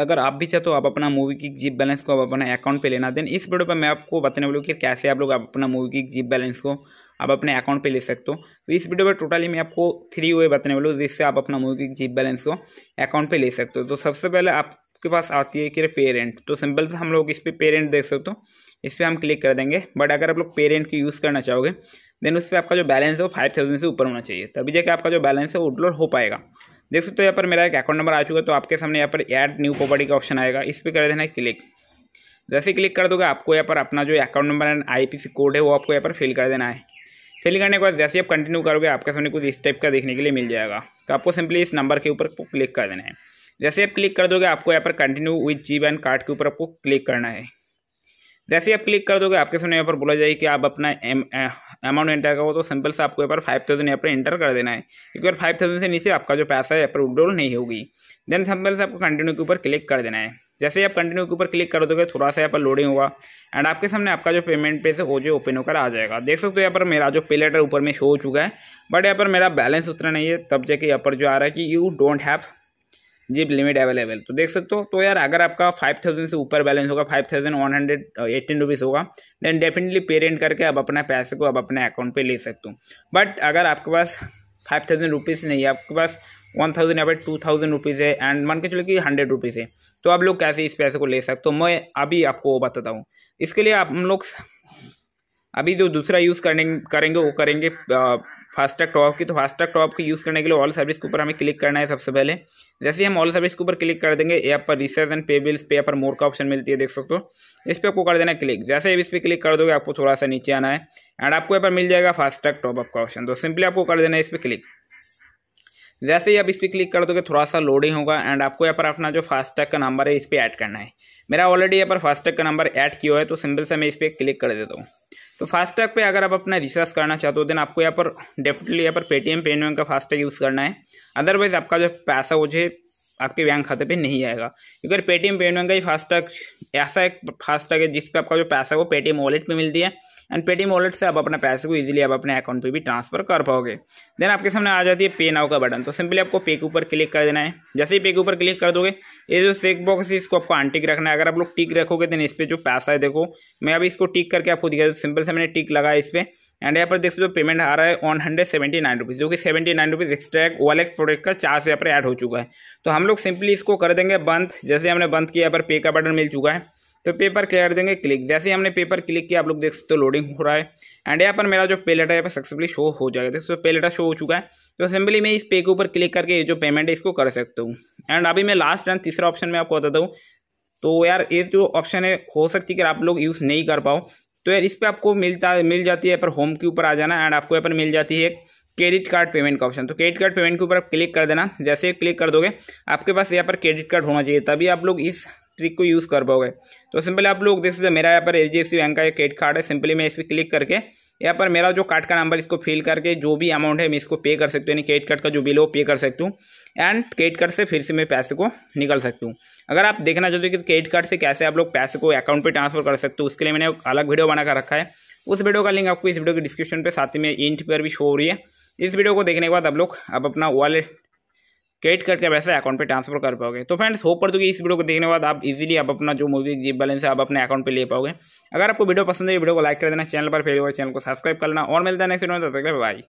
अगर आप भी चाहते तो आप अपना मूवी की जीप बैलेंस को आप अपने अकाउंट पे लेना देन इस वीडियो पर मैं आपको बताने वाला हूँ कि कैसे आप लोग आप अपना मूवी की जीप बैलेंस को आप अपने अकाउंट पे ले सकते हो तो इस वीडियो पर टोटली मैं आपको थ्री वे बताने वाला हूँ जिससे आप अपना मूवी की जीप बैलेंस को अकाउंट पर ले सकते हो तो सबसे पहले आपके पास आती है कि पेरेंट तो सिंपल से हम लोग इस पर पेरेंट देख सकते हो इस पर हम क्लिक कर देंगे बट अगर आप लोग पेरेंट की यूज़ करना चाहोगे देन उस पर आपका जो बैलेंस है वो फाइव थाउजेंड से ऊपर होना चाहिए तभी जाके आपका जो बैलेंस है वो उडलोड हो पाएगा देख सकते हो यहाँ पर मेरा एक अकाउंट नंबर आ चुका है तो आपके सामने यहाँ पर ऐड न्यू प्रॉपर्टी का ऑप्शन आएगा इस पर कर देना है क्लिक जैसे क्लिक कर दोगे आपको यहाँ पर अपना जो account number and IPC code है वो आपको यहाँ पर फिल कर देना है फिल करने के बाद जैसे आप कंटिन्यू करोगे आपके सामने कुछ इस टाइप का देखने के लिए मिल जाएगा तो आपको सिंपली इस नंबर के ऊपर क्लिक कर देना है जैसे आप क्लिक कर दोगे आपको यहाँ पर continue with G and card के ऊपर आपको क्लिक करना है जैसे ही आप क्लिक कर दोगे आपके सामने यहाँ पर बोला जाए कि आप अपना अमाउंट एंटर करो तो सिंपल से आपको यहाँ पर फाइव थाउजेंड यहाँ पर एंटर कर देना है क्योंकि फाइव थाउजेंड से नीचे आपका जो पैसा है यहाँ पर विड्रॉल नहीं होगी देन सिंपल से आपको कंटिन्यू के ऊपर क्लिक कर देना है जैसे ही आप कंटिन्यू के ऊपर क्लिक कर दोगे थोड़ा सा यहाँ पर लोडिंग होगा एंड आपके सामने आपका जो पेमेंट पे से वो जो ओपन होकर आ जाएगा देख सकते हो यहाँ पर मेरा जो पे लेटर ऊपर में शो हो चुका है बट यहाँ पर मेरा बैलेंस उतना नहीं है तब जाके यहाँ पर जो आ रहा है कि you don't have jeep limit available तो देख सकते हो तो यार अगर आपका फाइव थाउजेंड से ऊपर बैलेंस होगा five thousand one hundred eighteen rupees होगा देन डेफिनेटली पेरेंट करके आप अपना पैसे को आप अपने अकाउंट पे ले सकते हो बट अगर आपके पास फाइव थाउजेंड रुपीज़ नहीं है आपके पास वन थाउजेंड या फिर टू थाउजेंड रुपीज़ है एंड मान के चलो कि हंड्रेड रुपीज़ है तो आप लोग कैसे इस पैसे को ले सकते हो मैं अभी आपको बताता हूँ इसके लिए आप हम लोग अभी जो दूसरा यूज़ करने करेंगे वो करेंगे फास्टैग टॉप की तो फास्टैग टॉप की यूज़ करने के लिए ऑल सर्विस के ऊपर हमें क्लिक करना है सबसे पहले जैसे ही हम ऑल सर्विस के ऊपर क्लिक कर देंगे यहाँ पर रिसर्च एंड पे बिल्स पे यहाँ पर मोर का ऑप्शन मिलती है देख सकते हो इस पर आपको कर देना क्लिक जैसे इस पर क्लिक कर दोगे आपको थोड़ा सा नीचे आना है एंड आपको यहाँ पर मिल जाएगा फास्टैग टॉपअप का ऑप्शन तो सिंपली आपको कर देना है इस पर क्लिक जैसे ही आप इस पर क्लिक कर दोगे थोड़ा सा लोडिंग होगा एंड आपको यहाँ पर अपना जो फास्टैग का नंबर है इस पर ऐड करना है मेरा ऑलरेडी यहाँ पर फास्टैग का नंबर ऐड किया है तो सिंपल से मैं इस पर क्लिक कर देता हूँ तो फास्टैग पे अगर आप अपना रिचार्ज करना चाहते हो देन आपको यहाँ पर डेफिनेटली यहाँ पर पेटीएम पेन का फास्टैग यूज़ करना है अदरवाइज आपका जो पैसा वो है आपके बैंक खाते पे नहीं आएगा क्योंकि पेटीएम पेमेंट का ही फास्टैग ऐसा एक फास्टैग है जिस आपका जो पैसा है वो पेटीएम वॉलेट पर मिलती है एंड पेटीएम वॉलेट से आप अपना पैसे को इजीली आप अपने अकाउंट पे भी ट्रांसफर कर पाओगे देन आपके सामने आ जाती है पे नाव का बटन तो सिंपली आपको पे के ऊपर क्लिक कर देना है जैसे ही पे के ऊपर क्लिक कर दोगे ये जो सेक बॉक्स है इसको आपको आंटिक रखना है अगर आप लोग टिक रखोगे देन इस पर जो पैसा है देखो मैं अभी इसको टिक करके आपको तो सिंपल से मैंने टिक लगाया इस पर एंड यहाँ पर देख सकते हो पेमेंट आ रहा है one hundred seventy nine rupees जो कि सेवेंटी नाइन रुपीज़ एक्स्ट्रा एक वॉलेट प्रोडक्ट का चार्ज यहाँ पर ऐड हो चुका है तो हम लोग सिंपली इसको कर देंगे बंद जैसे हमने बंद किया यहाँ पर पे का बटन मिल चुका है तो पेपर पर क्लियर देंगे क्लिक जैसे हमने पेपर क्लिक किया आप लोग देख सकते हो लोडिंग हो रहा है एंड यहाँ पर मेरा जो पेलेटा यहाँ पर सक्सेसफुली शो हो जाएगा देख सकते हो पेलेटा शो हो चुका है तो सिंपली मैं इस पे के ऊपर क्लिक करके जो पेमेंट है इसको कर सकता हूँ एंड अभी मैं लास्ट एंड तीसरा ऑप्शन में आपको बताता हूँ तो यार ये जो ऑप्शन है हो सकती है कि आप लोग यूज़ नहीं कर पाओ तो यार इस पर आपको मिलता मिल जाती है पर होम के ऊपर आ जाना एंड आपको यहाँ पर मिल जाती है क्रेडिट कार्ड पेमेंट का ऑप्शन तो क्रेडिट कार्ड पेमेंट के ऊपर आप क्लिक कर देना जैसे क्लिक कर दोगे आपके पास यहाँ पर क्रेडिट कार्ड होना चाहिए तभी आप लोग इस ट्रिक को यूज़ कर पाओगे तो सिंपली आप लोग देख सकते मेरा यहाँ पर H D F C bank का एक क्रेडिट कार्ड है सिंपली मैं इस पर क्लिक करके यहाँ पर मेरा जो कार्ड का नंबर इसको फिल करके जो भी अमाउंट है मैं इसको पे कर सकती हूँ यानी क्रेडिट कार्ड का जो बिल है वो पे कर सकती हूँ एंड क्रेडिट कार्ड से फिर से मैं पैसे को निकल सकती हूँ अगर आप देखना चाहते हो कि क्रेडिट कार्ड से कैसे आप लोग पैसे को अकाउंट पर ट्रांसफर कर सकते हो उसके लिए मैंने अलग वीडियो बनाकर रखा है उस वीडियो का लिंक आपको इस वीडियो के डिस्क्रिप्शन पर साथ ही में इंट पर भी शो हो रही है इस वीडियो को देखने के बाद आप लोग अब अपना वॉलेट क्रेडिट करके कर वैसे अकाउंट पे ट्रांसफर कर पाओगे तो फ्रेंड्स होप करते कि इस वीडियो को देखने के बाद आप इजीली आप अपना जो मूवी जीप बैलेंस है आप अपने अकाउंट पे ले पाओगे अगर आपको वीडियो पसंद है वीडियो को लाइक कर देना चैनल पर फेल हुआ चैनल को सब्सक्राइब करना और मिलता है नेक्स्ट वीडियो में तब तक बाय